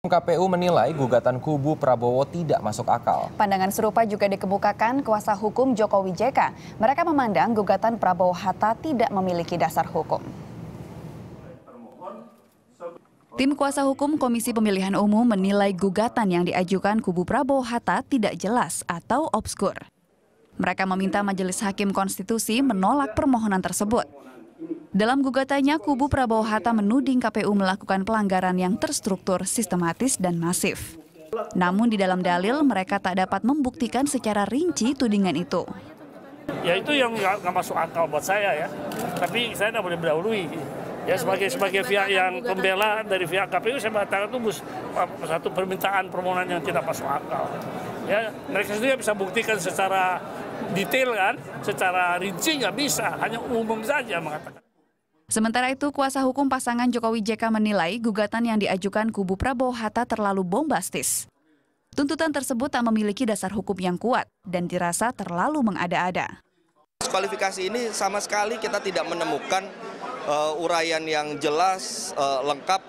KPU menilai gugatan kubu Prabowo tidak masuk akal. Pandangan serupa juga dikemukakan kuasa hukum Jokowi JK. Mereka memandang gugatan Prabowo Hatta tidak memiliki dasar hukum. Tim kuasa hukum Komisi Pemilihan Umum menilai gugatan yang diajukan kubu Prabowo Hatta tidak jelas atau obskur. Mereka meminta Majelis Hakim Konstitusi menolak permohonan tersebut. Dalam gugatannya, kubu Prabowo Hatta menuding KPU melakukan pelanggaran yang terstruktur, sistematis, dan masif. Namun di dalam dalil, mereka tak dapat membuktikan secara rinci tudingan itu. Ya itu yang nggak masuk akal buat saya ya. Tapi saya tidak boleh berdahului. Ya sebagai sebagai pihak yang pembela dari pihak KPU saya mengatakan itu satu permintaan permohonan yang tidak masuk akal. Ya mereka sendiri bisa buktikan secara detail kan, secara rinci nggak bisa, hanya umum saja mengatakan. Sementara itu, kuasa hukum pasangan Jokowi JK menilai gugatan yang diajukan kubu Prabowo Hatta terlalu bombastis. Tuntutan tersebut tak memiliki dasar hukum yang kuat dan dirasa terlalu mengada-ada. Kualifikasi ini sama sekali kita tidak menemukan uh, uraian yang jelas, uh, lengkap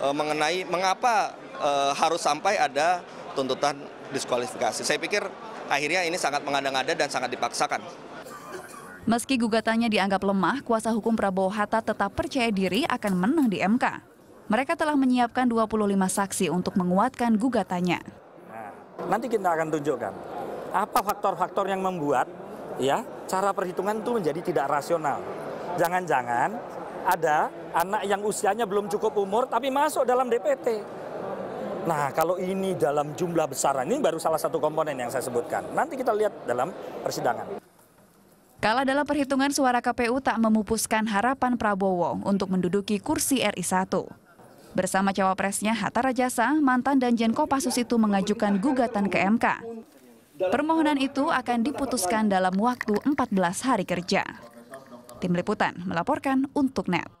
uh, mengenai mengapa uh, harus sampai ada tuntutan diskualifikasi. Saya pikir akhirnya ini sangat mengada-ngada dan sangat dipaksakan. Meski gugatannya dianggap lemah, kuasa hukum Prabowo Hatta tetap percaya diri akan menang di MK. Mereka telah menyiapkan 25 saksi untuk menguatkan gugatannya. Nah, nanti kita akan tunjukkan apa faktor-faktor yang membuat ya cara perhitungan itu menjadi tidak rasional. Jangan-jangan ada anak yang usianya belum cukup umur tapi masuk dalam DPT. Nah, kalau ini dalam jumlah besar, ini baru salah satu komponen yang saya sebutkan. Nanti kita lihat dalam persidangan. Kalah dalam perhitungan suara KPU tak memupuskan harapan Prabowo untuk menduduki kursi RI1. Bersama cawapresnya Hatta Rajasa, mantan dan Jenko Pasus itu mengajukan gugatan ke MK. Permohonan itu akan diputuskan dalam waktu 14 hari kerja. Tim Liputan melaporkan untuk NET.